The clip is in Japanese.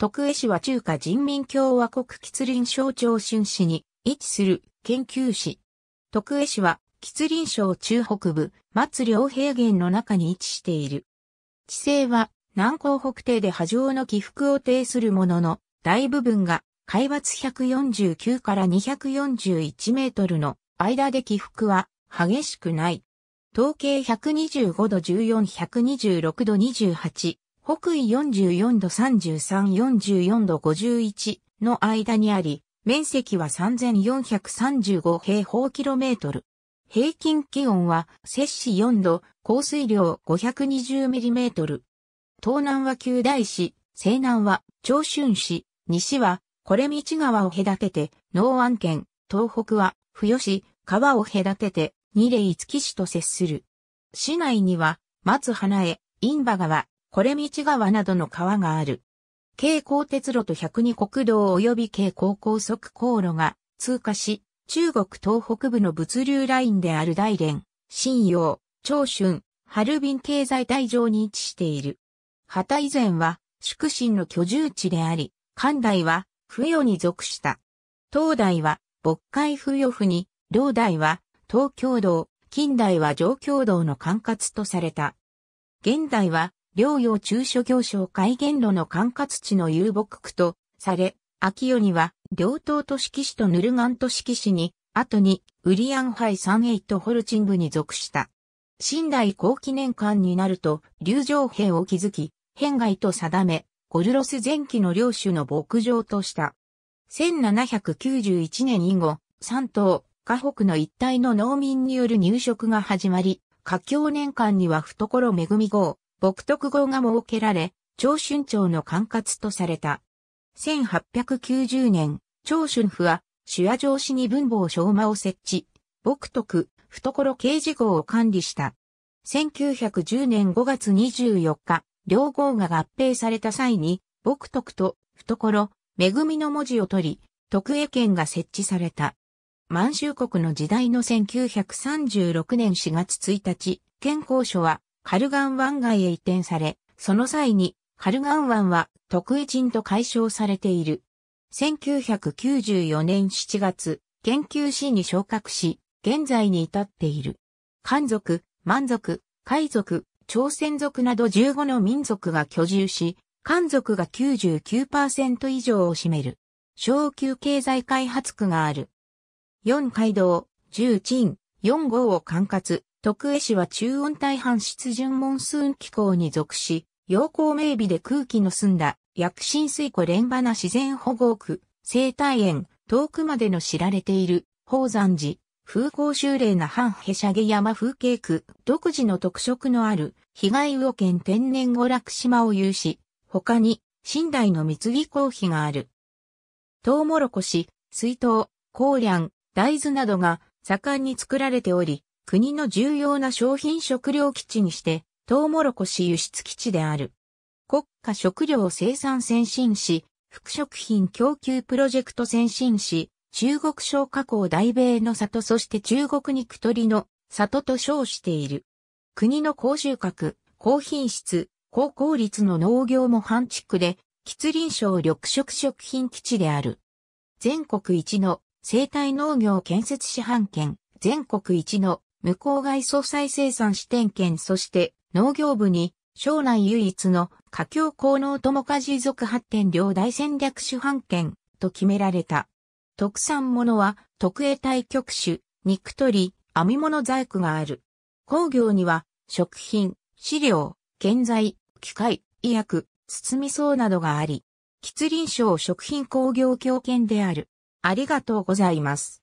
徳江市は中華人民共和国吉林省長春市に位置する研究市。徳江市は吉林省中北部松良平原の中に位置している。地勢は南高北低で波状の起伏を呈するものの、大部分が海抜149から241メートルの間で起伏は激しくない。統計125度14126度28北緯44度33、44度51の間にあり、面積は3435平方キロメートル。平均気温は摂氏4度、降水量5 2 0トル。東南は旧大市、西南は長春市、西はこれ道川を隔てて、農安県、東北は冬市、川を隔てて、二礼五木市と接する。市内には、松花江、インバ川、これ道川などの川がある。京高鉄路と102国道及び京高高速航路が通過し、中国東北部の物流ラインである大連、新陽、長春、ハルビン経済帯上に位置している。旗以前は、宿神の居住地であり、関代は、不与に属した。東代は、渤海不与府に、領代は、東京道、近代は上京道の管轄とされた。現代は、両用中所行省改元路の管轄地の遊牧区とされ、秋代には、両党都市騎士とヌルガン都市騎士に、後に、ウリアンハイエイトホルチングに属した。新代後期年間になると、流上兵を築き、変外と定め、ゴルロス前期の領主の牧場とした。1791年以後、三島、河北の一帯の農民による入植が始まり、下境年間には懐恵み号、牧徳号が設けられ、長春朝の管轄とされた。1890年、長春府は、主話城市に文房昭和を設置、牧徳、懐刑事号を管理した。1910年5月24日、両号が合併された際に、牧徳と懐、恵みの文字を取り、徳江県が設置された。満州国の時代の1936年4月1日、県康所はカルガン湾外へ移転され、その際にカルガン湾は特異人と解消されている。1994年7月、研究士に昇格し、現在に至っている。漢族、満族、海族、朝鮮族など15の民族が居住し、漢族が99%以上を占める。小級経済開発区がある。四街道、十鎮、四号を管轄、徳江市は中温帯半湿潤モンスーン気候に属し、陽光明媚で空気の澄んだ、薬浸水湖連花自然保護区、生態園、遠くまでの知られている、宝山寺、風光秀麗な半へしゃげ山風景区、独自の特色のある、被害魚県天然娯楽島を有し、他に、寝台の蜜木コーがある。トウモロコシ、水筒、高粱、大豆などが盛んに作られており、国の重要な商品食料基地にして、トウモロコシ輸出基地である。国家食料生産先進市、副食品供給プロジェクト先進市、中国省加工大米の里そして中国肉鳥の里と称している。国の高収穫、高品質、高効率の農業も半地区で、吉林省緑色食品基地である。全国一の生態農業建設市販権、全国一の向こう外総再生産支店権そして農業部に省内唯一の家境工能友家持続発展量大戦略主犯権と決められた。特産物は特営対局種、肉取り、編み物細工がある。工業には食品、飼料、建材、機械、医薬、包み層などがあり、吉林省食品工業協権である。ありがとうございます。